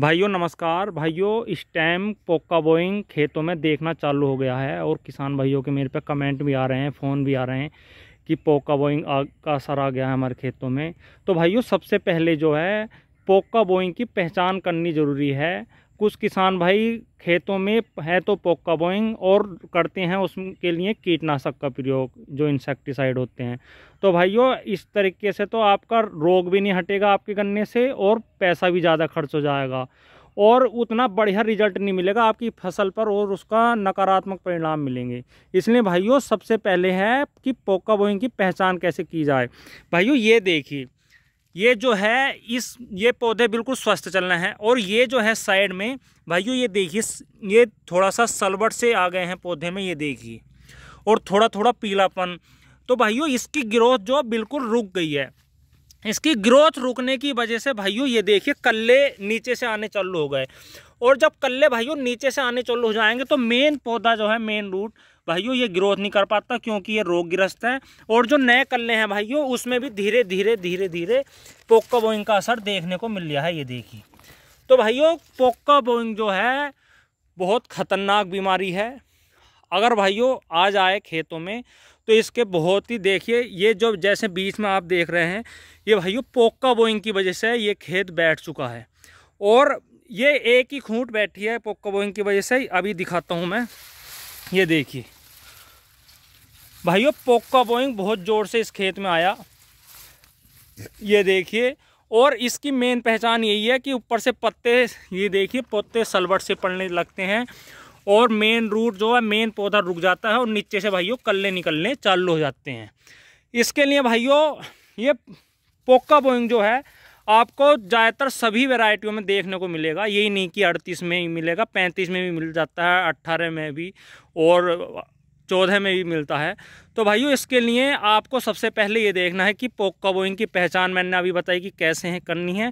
भाइयों नमस्कार भाइयों इस टाइम पोका बोइंग खेतों में देखना चालू हो गया है और किसान भाइयों के मेरे पे कमेंट भी आ रहे हैं फ़ोन भी आ रहे हैं कि पोका बोइंग का असर आ गया है हमारे खेतों में तो भाइयों सबसे पहले जो है पोका बोइंग की पहचान करनी ज़रूरी है कुछ किसान भाई खेतों में है तो पोक्का बोइंग और करते हैं उसके लिए कीटनाशक का प्रयोग जो इंसेक्टिसाइड होते हैं तो भाइयों इस तरीके से तो आपका रोग भी नहीं हटेगा आपके गन्ने से और पैसा भी ज़्यादा खर्च हो जाएगा और उतना बढ़िया रिजल्ट नहीं मिलेगा आपकी फसल पर और उसका नकारात्मक परिणाम मिलेंगे इसलिए भाइयों सबसे पहले है कि पोक्का बोइंग की पहचान कैसे की जाए भाइयों ये देखिए ये जो है इस ये पौधे बिल्कुल स्वस्थ चलना है और ये जो है साइड में भाइयों ये देखिए ये थोड़ा सा सलवट से आ गए हैं पौधे में ये देखिए और थोड़ा थोड़ा पीलापन तो भाइयों इसकी ग्रोथ जो बिल्कुल रुक गई है इसकी ग्रोथ रुकने की वजह से भाइयों ये देखिए कल्ले नीचे से आने चालू हो गए और जब कल्ले भाइयों नीचे से आने चालू हो जाएंगे तो मेन पौधा जो है मेन रूट भाइयों ये ग्रोथ नहीं कर पाता क्योंकि ये रोगग्रस्त है और जो नए कल्ले हैं भाइयों उसमें भी धीरे धीरे धीरे धीरे पोक्का बोइंग का असर देखने को मिल गया है ये देखिए तो भाइयों पोक्का बोइंग जो है बहुत ख़तरनाक बीमारी है अगर भाइयों आज आए खेतों में तो इसके बहुत ही देखिए ये जो जैसे बीच में आप देख रहे हैं ये भाइयों पोक्का बोइंग की वजह से ये खेत बैठ चुका है और ये एक ही खूंट बैठी है पोक्का बोइंग की वजह से अभी दिखाता हूँ मैं ये देखिए भाइयों पोका बोइंग बहुत ज़ोर से इस खेत में आया ये देखिए और इसकी मेन पहचान यही है कि ऊपर से पत्ते ये देखिए पत्ते सलवट से पड़ने लगते हैं और मेन रूट जो है मेन पौधा रुक जाता है और नीचे से भाइयों कल्ले निकलने चालू हो जाते हैं इसके लिए भाइयों ये पोका बोइंग जो है आपको ज़्यादातर सभी वेराइटियों में देखने को मिलेगा यही नहीं कि अड़तीस में ही मिलेगा पैंतीस में भी मिल जाता है अट्ठारह में भी और चौदह में भी मिलता है तो भाइयों इसके लिए आपको सबसे पहले ये देखना है कि पोक्का बोइंग की पहचान मैंने अभी बताई कि कैसे हैं करनी है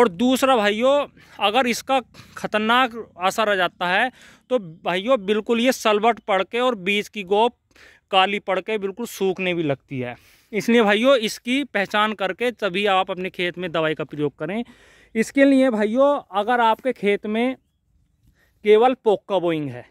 और दूसरा भाइयों अगर इसका ख़तरनाक असर आ जाता है तो भाइयों बिल्कुल ये सलबट पड़ के और बीज की गोप काली पड़ के बिल्कुल सूखने भी लगती है इसलिए भाइयों इसकी पहचान करके तभी आप अपने खेत में दवाई का प्रयोग करें इसके लिए भाइयों अगर आपके खेत में केवल पोक्का बोइंग है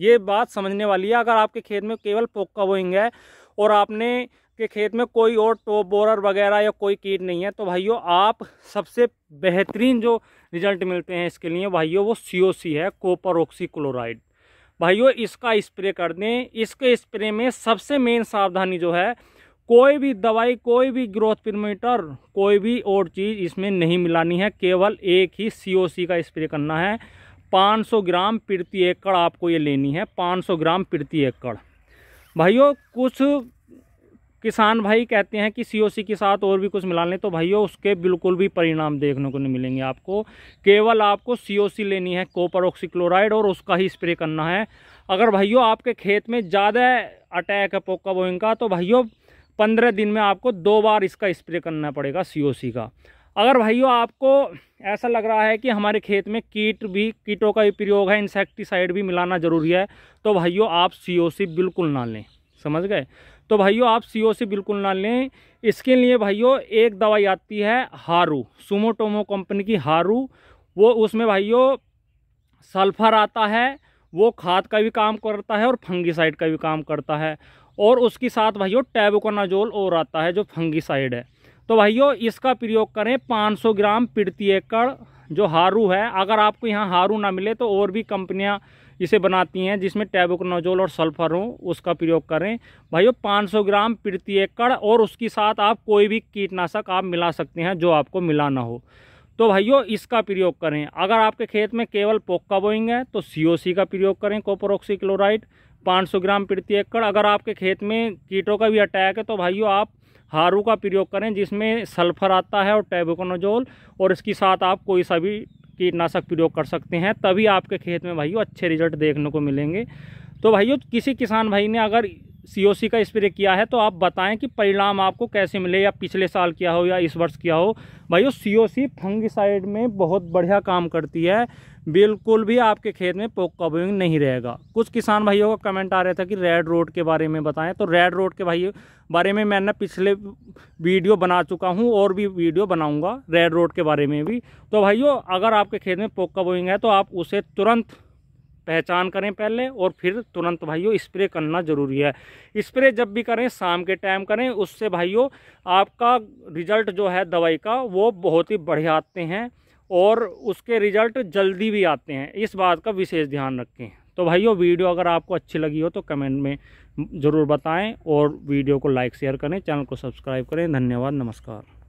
ये बात समझने वाली है अगर आपके खेत में केवल पोका बोइंग है और आपने के खेत में कोई और टॉप बोरर वगैरह या कोई कीट नहीं है तो भाइयों आप सबसे बेहतरीन जो रिजल्ट मिलते हैं इसके लिए भाइयों वो सी है कोपर ऑक्सी क्लोराइड भाइयों इसका स्प्रे कर दें इसके स्प्रे में सबसे मेन सावधानी जो है कोई भी दवाई कोई भी ग्रोथ पिरोमीटर कोई भी और चीज़ इसमें नहीं मिलानी है केवल एक ही सी का स्प्रे करना है 500 ग्राम प्रति एकड़ आपको ये लेनी है 500 ग्राम प्रति एकड़ भाइयों कुछ किसान भाई कहते हैं कि सीओसी के साथ और भी कुछ मिला लें तो भाइयों उसके बिल्कुल भी परिणाम देखने को नहीं मिलेंगे आपको केवल आपको सीओसी लेनी है कॉपर ऑक्सीक्लोराइड और उसका ही स्प्रे करना है अगर भाइयों आपके खेत में ज़्यादा अटैक है पोका बोइंग का तो भाइयों पंद्रह दिन में आपको दो बार इसका स्प्रे करना पड़ेगा सी का अगर भाइयों आपको ऐसा लग रहा है कि हमारे खेत में कीट भी कीटों का भी प्रयोग है इंसेक्टिसाइड भी मिलाना ज़रूरी है तो भाइयों आप सी बिल्कुल ना लें समझ गए तो भाइयों आप सी बिल्कुल ना लें इसके लिए भाइयों एक दवाई आती है हारू सुमोटोमो कंपनी की हारू वो उसमें भाइयों सल्फ़र आता है वो खाद का भी काम करता है और फंगीसाइड का भी काम करता है और उसके साथ भाइयों टैबोकोनाजोल और आता है जो फंगीसाइड है तो भाइयों इसका प्रयोग करें 500 ग्राम प्रति एकड़ जो हारू है अगर आपको यहाँ हारू ना मिले तो और भी कंपनियाँ इसे बनाती हैं जिसमें टैबोकनोजोल और सल्फर हो उसका प्रयोग करें भाइयों 500 ग्राम प्रति एकड़ और उसके साथ आप कोई भी कीटनाशक आप मिला सकते हैं जो आपको मिला ना हो तो भाइयों इसका प्रयोग करें अगर आपके खेत में केवल पोक्का बोइंग है तो सी का प्रयोग करें कोपरोक्सी क्लोराइड 500 ग्राम प्रति एकड़ अगर आपके खेत में कीटों का भी अटैक है तो भाइयों आप हारू का प्रयोग करें जिसमें सल्फर आता है और टेबोकोनोजोल और इसके साथ आप कोई सा भी कीटनाशक प्रयोग कर सकते हैं तभी आपके खेत में भाइयों अच्छे रिजल्ट देखने को मिलेंगे तो भाइयों किसी किसान भाई ने अगर सीओसी का स्प्रे किया है तो आप बताएं कि परिणाम आपको कैसे मिले या पिछले साल किया हो या इस वर्ष किया हो भाइयों सीओसी फंगिसाइड में बहुत बढ़िया काम करती है बिल्कुल भी आपके खेत में पोक कबिंग नहीं रहेगा कुछ किसान भाइयों का कमेंट आ रहा था कि रेड रोड के बारे में बताएं तो रेड रोड के भाई बारे में मैं ना पिछले वीडियो बना चुका हूं और भी वीडियो बनाऊंगा रेड रोड के बारे में भी तो भाइयों अगर आपके खेत में पोक कबिंग है तो आप उसे तुरंत पहचान करें पहले और फिर तुरंत भाइयों स्प्रे करना ज़रूरी है स्प्रे जब भी करें शाम के टाइम करें उससे भाइयों आपका रिजल्ट जो है दवाई का वो बहुत ही बढ़िया आते हैं और उसके रिजल्ट जल्दी भी आते हैं इस बात का विशेष ध्यान रखें तो भाइयों वीडियो अगर आपको अच्छी लगी हो तो कमेंट में ज़रूर बताएँ और वीडियो को लाइक शेयर करें चैनल को सब्सक्राइब करें धन्यवाद नमस्कार